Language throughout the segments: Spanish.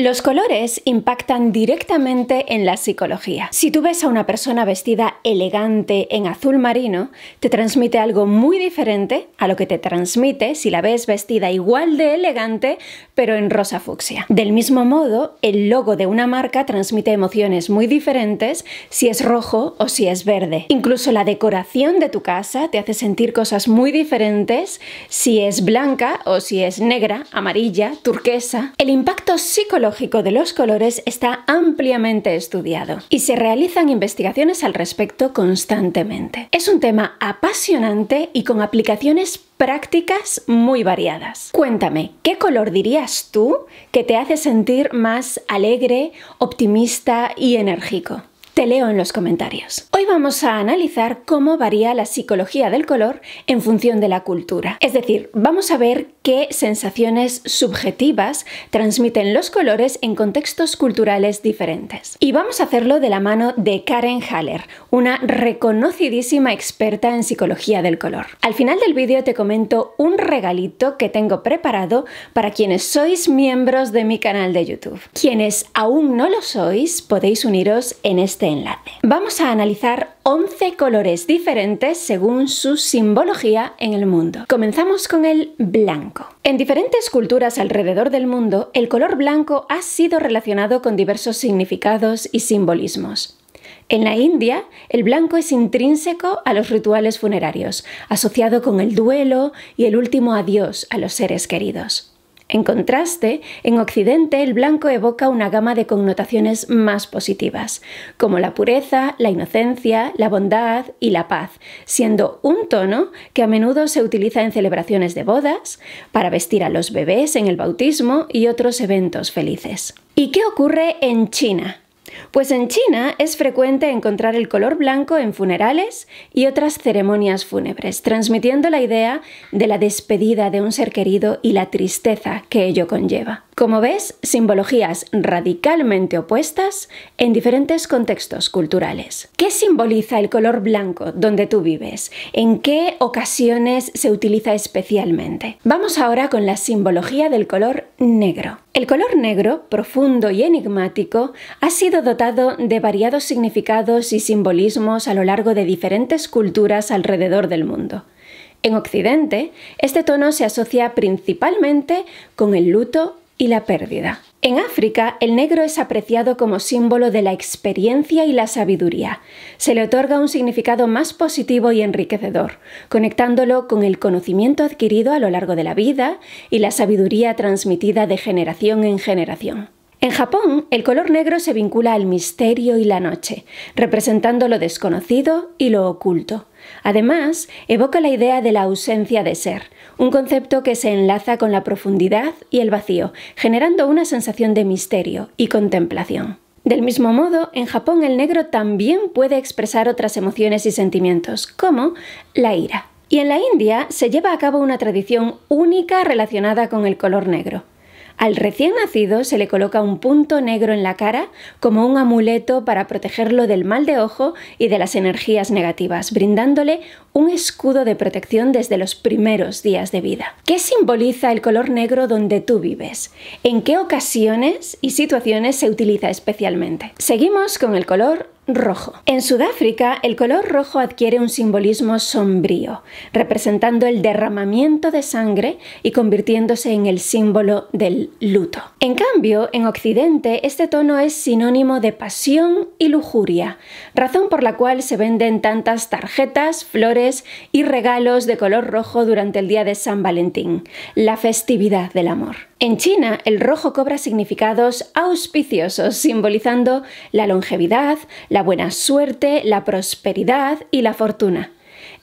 Los colores impactan directamente en la psicología. Si tú ves a una persona vestida elegante en azul marino, te transmite algo muy diferente a lo que te transmite si la ves vestida igual de elegante, pero en rosa fucsia. Del mismo modo, el logo de una marca transmite emociones muy diferentes si es rojo o si es verde. Incluso la decoración de tu casa te hace sentir cosas muy diferentes si es blanca o si es negra, amarilla, turquesa. El impacto psicológico de los colores está ampliamente estudiado y se realizan investigaciones al respecto constantemente. Es un tema apasionante y con aplicaciones prácticas muy variadas. Cuéntame, ¿qué color dirías tú que te hace sentir más alegre, optimista y enérgico? Te leo en los comentarios. Hoy vamos a analizar cómo varía la psicología del color en función de la cultura. Es decir, vamos a ver qué sensaciones subjetivas transmiten los colores en contextos culturales diferentes. Y vamos a hacerlo de la mano de Karen Haller, una reconocidísima experta en psicología del color. Al final del vídeo te comento un regalito que tengo preparado para quienes sois miembros de mi canal de YouTube. Quienes aún no lo sois, podéis uniros en este enlace. Vamos a analizar 11 colores diferentes según su simbología en el mundo. Comenzamos con el blanco. En diferentes culturas alrededor del mundo, el color blanco ha sido relacionado con diversos significados y simbolismos. En la India, el blanco es intrínseco a los rituales funerarios, asociado con el duelo y el último adiós a los seres queridos. En contraste, en Occidente el blanco evoca una gama de connotaciones más positivas, como la pureza, la inocencia, la bondad y la paz, siendo un tono que a menudo se utiliza en celebraciones de bodas, para vestir a los bebés en el bautismo y otros eventos felices. ¿Y qué ocurre en China? Pues en China es frecuente encontrar el color blanco en funerales y otras ceremonias fúnebres, transmitiendo la idea de la despedida de un ser querido y la tristeza que ello conlleva. Como ves, simbologías radicalmente opuestas en diferentes contextos culturales. ¿Qué simboliza el color blanco donde tú vives? ¿En qué ocasiones se utiliza especialmente? Vamos ahora con la simbología del color negro. El color negro, profundo y enigmático, ha sido dotado de variados significados y simbolismos a lo largo de diferentes culturas alrededor del mundo. En Occidente, este tono se asocia principalmente con el luto y la pérdida. En África, el negro es apreciado como símbolo de la experiencia y la sabiduría. Se le otorga un significado más positivo y enriquecedor, conectándolo con el conocimiento adquirido a lo largo de la vida y la sabiduría transmitida de generación en generación. En Japón, el color negro se vincula al misterio y la noche, representando lo desconocido y lo oculto. Además, evoca la idea de la ausencia de ser, un concepto que se enlaza con la profundidad y el vacío, generando una sensación de misterio y contemplación. Del mismo modo, en Japón el negro también puede expresar otras emociones y sentimientos, como la ira. Y en la India se lleva a cabo una tradición única relacionada con el color negro. Al recién nacido se le coloca un punto negro en la cara como un amuleto para protegerlo del mal de ojo y de las energías negativas, brindándole un escudo de protección desde los primeros días de vida. ¿Qué simboliza el color negro donde tú vives? ¿En qué ocasiones y situaciones se utiliza especialmente? Seguimos con el color rojo. En Sudáfrica, el color rojo adquiere un simbolismo sombrío, representando el derramamiento de sangre y convirtiéndose en el símbolo del luto. En cambio, en Occidente, este tono es sinónimo de pasión y lujuria, razón por la cual se venden tantas tarjetas, flores y regalos de color rojo durante el día de San Valentín, la festividad del amor. En China, el rojo cobra significados auspiciosos, simbolizando la longevidad, la buena suerte, la prosperidad y la fortuna.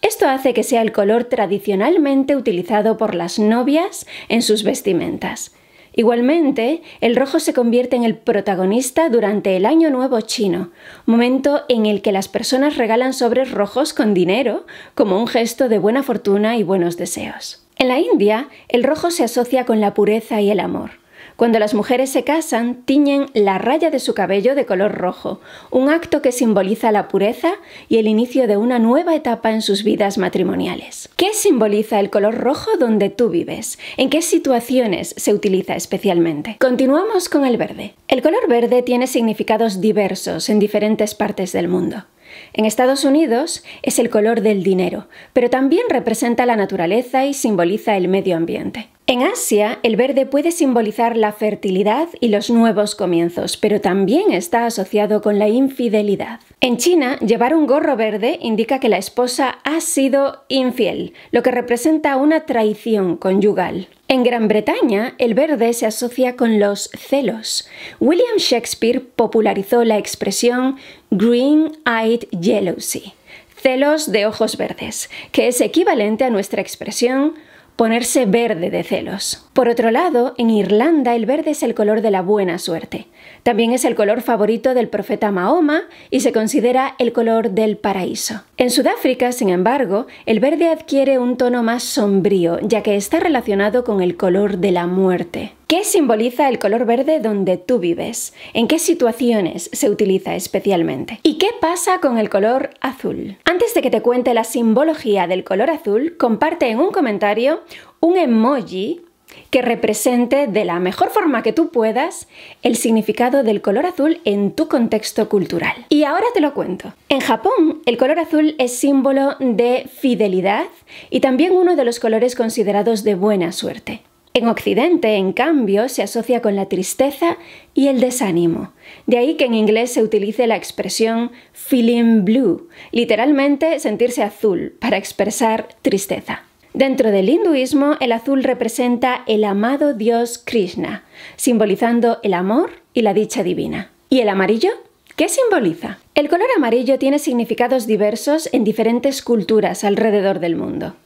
Esto hace que sea el color tradicionalmente utilizado por las novias en sus vestimentas. Igualmente, el rojo se convierte en el protagonista durante el Año Nuevo chino, momento en el que las personas regalan sobres rojos con dinero como un gesto de buena fortuna y buenos deseos. En la India, el rojo se asocia con la pureza y el amor. Cuando las mujeres se casan, tiñen la raya de su cabello de color rojo, un acto que simboliza la pureza y el inicio de una nueva etapa en sus vidas matrimoniales. ¿Qué simboliza el color rojo donde tú vives? ¿En qué situaciones se utiliza especialmente? Continuamos con el verde. El color verde tiene significados diversos en diferentes partes del mundo. En Estados Unidos es el color del dinero, pero también representa la naturaleza y simboliza el medio ambiente. En Asia, el verde puede simbolizar la fertilidad y los nuevos comienzos, pero también está asociado con la infidelidad. En China, llevar un gorro verde indica que la esposa ha sido infiel, lo que representa una traición conyugal. En Gran Bretaña, el verde se asocia con los celos. William Shakespeare popularizó la expresión green-eyed jealousy, celos de ojos verdes, que es equivalente a nuestra expresión ponerse verde de celos. Por otro lado, en Irlanda el verde es el color de la buena suerte. También es el color favorito del profeta Mahoma y se considera el color del paraíso. En Sudáfrica, sin embargo, el verde adquiere un tono más sombrío, ya que está relacionado con el color de la muerte. ¿Qué simboliza el color verde donde tú vives? ¿En qué situaciones se utiliza especialmente? ¿Y qué pasa con el color azul? Antes de que te cuente la simbología del color azul, comparte en un comentario un emoji que represente de la mejor forma que tú puedas el significado del color azul en tu contexto cultural. Y ahora te lo cuento. En Japón, el color azul es símbolo de fidelidad y también uno de los colores considerados de buena suerte. En Occidente, en cambio, se asocia con la tristeza y el desánimo. De ahí que en inglés se utilice la expresión feeling blue, literalmente sentirse azul, para expresar tristeza. Dentro del hinduismo, el azul representa el amado dios Krishna, simbolizando el amor y la dicha divina. ¿Y el amarillo? ¿Qué simboliza? El color amarillo tiene significados diversos en diferentes culturas alrededor del mundo.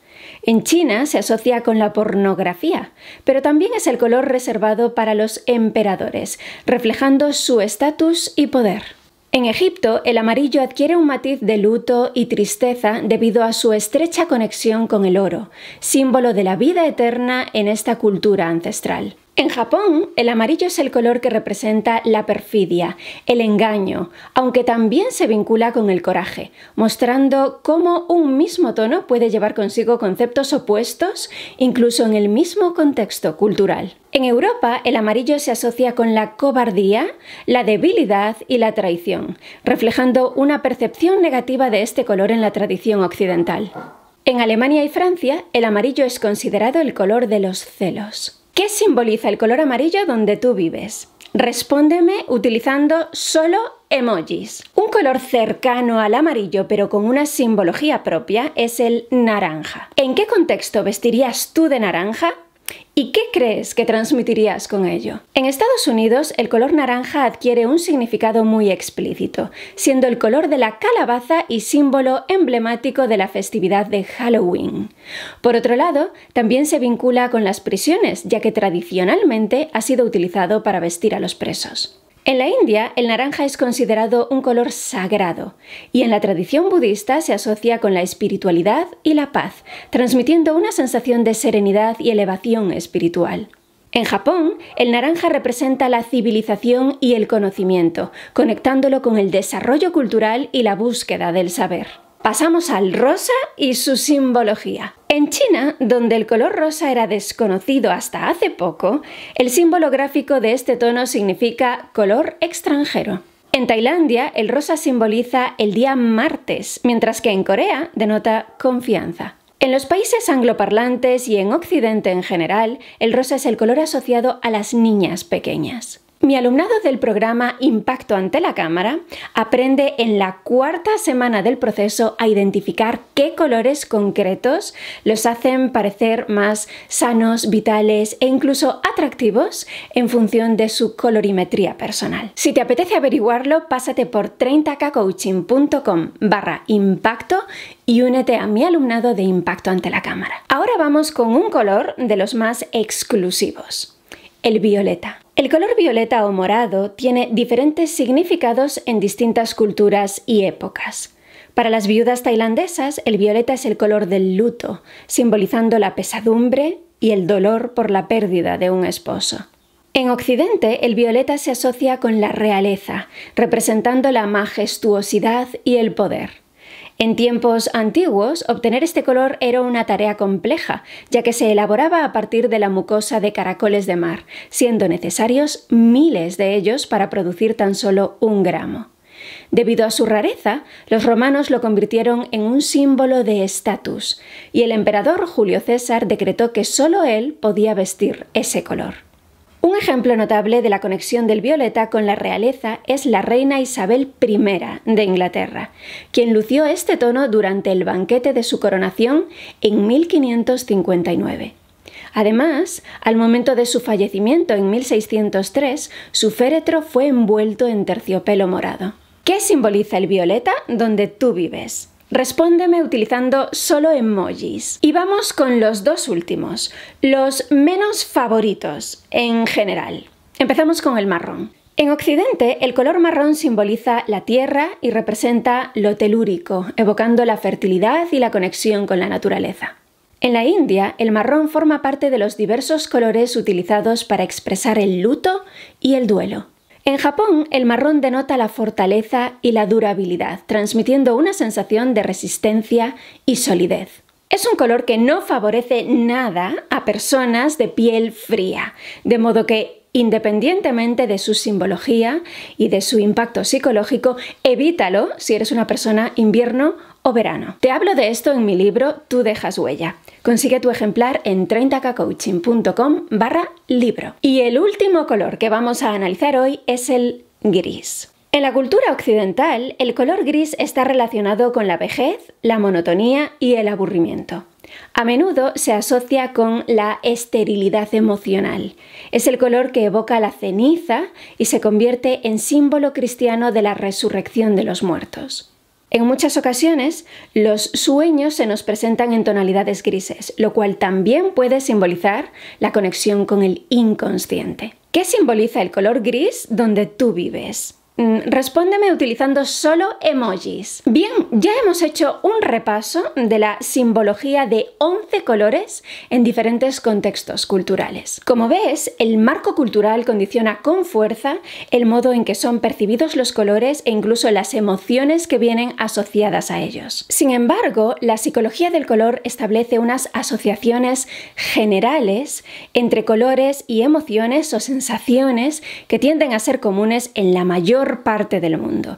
En China se asocia con la pornografía, pero también es el color reservado para los emperadores, reflejando su estatus y poder. En Egipto, el amarillo adquiere un matiz de luto y tristeza debido a su estrecha conexión con el oro, símbolo de la vida eterna en esta cultura ancestral. En Japón, el amarillo es el color que representa la perfidia, el engaño, aunque también se vincula con el coraje, mostrando cómo un mismo tono puede llevar consigo conceptos opuestos, incluso en el mismo contexto cultural. En Europa, el amarillo se asocia con la cobardía, la debilidad y la traición, reflejando una percepción negativa de este color en la tradición occidental. En Alemania y Francia, el amarillo es considerado el color de los celos. ¿Qué simboliza el color amarillo donde tú vives? Respóndeme utilizando solo emojis. Un color cercano al amarillo pero con una simbología propia es el naranja. ¿En qué contexto vestirías tú de naranja? ¿Y qué crees que transmitirías con ello? En Estados Unidos, el color naranja adquiere un significado muy explícito, siendo el color de la calabaza y símbolo emblemático de la festividad de Halloween. Por otro lado, también se vincula con las prisiones, ya que tradicionalmente ha sido utilizado para vestir a los presos. En la India, el naranja es considerado un color sagrado y en la tradición budista se asocia con la espiritualidad y la paz, transmitiendo una sensación de serenidad y elevación espiritual. En Japón, el naranja representa la civilización y el conocimiento, conectándolo con el desarrollo cultural y la búsqueda del saber. Pasamos al rosa y su simbología. En China, donde el color rosa era desconocido hasta hace poco, el símbolo gráfico de este tono significa color extranjero. En Tailandia, el rosa simboliza el día martes, mientras que en Corea denota confianza. En los países angloparlantes y en Occidente en general, el rosa es el color asociado a las niñas pequeñas. Mi alumnado del programa Impacto ante la cámara aprende en la cuarta semana del proceso a identificar qué colores concretos los hacen parecer más sanos, vitales e incluso atractivos en función de su colorimetría personal. Si te apetece averiguarlo, pásate por 30kcoaching.com barra impacto y únete a mi alumnado de Impacto ante la cámara. Ahora vamos con un color de los más exclusivos, el violeta. El color violeta o morado tiene diferentes significados en distintas culturas y épocas. Para las viudas tailandesas, el violeta es el color del luto, simbolizando la pesadumbre y el dolor por la pérdida de un esposo. En Occidente, el violeta se asocia con la realeza, representando la majestuosidad y el poder. En tiempos antiguos, obtener este color era una tarea compleja, ya que se elaboraba a partir de la mucosa de caracoles de mar, siendo necesarios miles de ellos para producir tan solo un gramo. Debido a su rareza, los romanos lo convirtieron en un símbolo de estatus, y el emperador Julio César decretó que solo él podía vestir ese color. Un ejemplo notable de la conexión del violeta con la realeza es la reina Isabel I de Inglaterra, quien lució este tono durante el banquete de su coronación en 1559. Además, al momento de su fallecimiento en 1603, su féretro fue envuelto en terciopelo morado. ¿Qué simboliza el violeta donde tú vives? Respóndeme utilizando solo emojis. Y vamos con los dos últimos, los menos favoritos en general. Empezamos con el marrón. En Occidente, el color marrón simboliza la tierra y representa lo telúrico, evocando la fertilidad y la conexión con la naturaleza. En la India, el marrón forma parte de los diversos colores utilizados para expresar el luto y el duelo. En Japón, el marrón denota la fortaleza y la durabilidad, transmitiendo una sensación de resistencia y solidez. Es un color que no favorece nada a personas de piel fría, de modo que, independientemente de su simbología y de su impacto psicológico, evítalo si eres una persona invierno verano. Te hablo de esto en mi libro Tú dejas huella. Consigue tu ejemplar en 30kcoaching.com barra libro. Y el último color que vamos a analizar hoy es el gris. En la cultura occidental, el color gris está relacionado con la vejez, la monotonía y el aburrimiento. A menudo se asocia con la esterilidad emocional. Es el color que evoca la ceniza y se convierte en símbolo cristiano de la resurrección de los muertos. En muchas ocasiones, los sueños se nos presentan en tonalidades grises, lo cual también puede simbolizar la conexión con el inconsciente. ¿Qué simboliza el color gris donde tú vives? Mm, respóndeme utilizando solo emojis. Bien, ya hemos hecho un repaso de la simbología de 11 colores en diferentes contextos culturales. Como ves, el marco cultural condiciona con fuerza el modo en que son percibidos los colores e incluso las emociones que vienen asociadas a ellos. Sin embargo, la psicología del color establece unas asociaciones generales entre colores y emociones o sensaciones que tienden a ser comunes en la mayor parte del mundo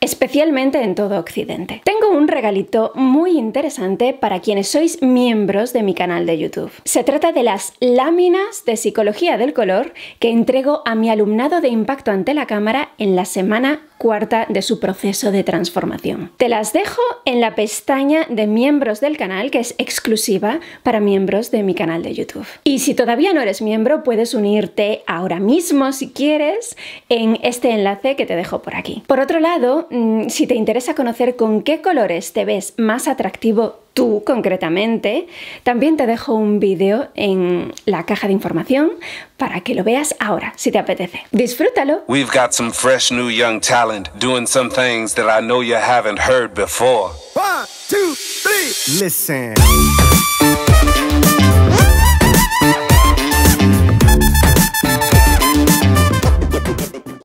especialmente en todo Occidente. Tengo un regalito muy interesante para quienes sois miembros de mi canal de YouTube. Se trata de las láminas de psicología del color que entrego a mi alumnado de impacto ante la cámara en la semana cuarta de su proceso de transformación. Te las dejo en la pestaña de miembros del canal que es exclusiva para miembros de mi canal de YouTube. Y si todavía no eres miembro, puedes unirte ahora mismo si quieres en este enlace que te dejo por aquí. Por otro lado, Mm, si te interesa conocer con qué colores te ves más atractivo tú concretamente, también te dejo un vídeo en la caja de información para que lo veas ahora, si te apetece. Disfrútalo. We've got some talent some before.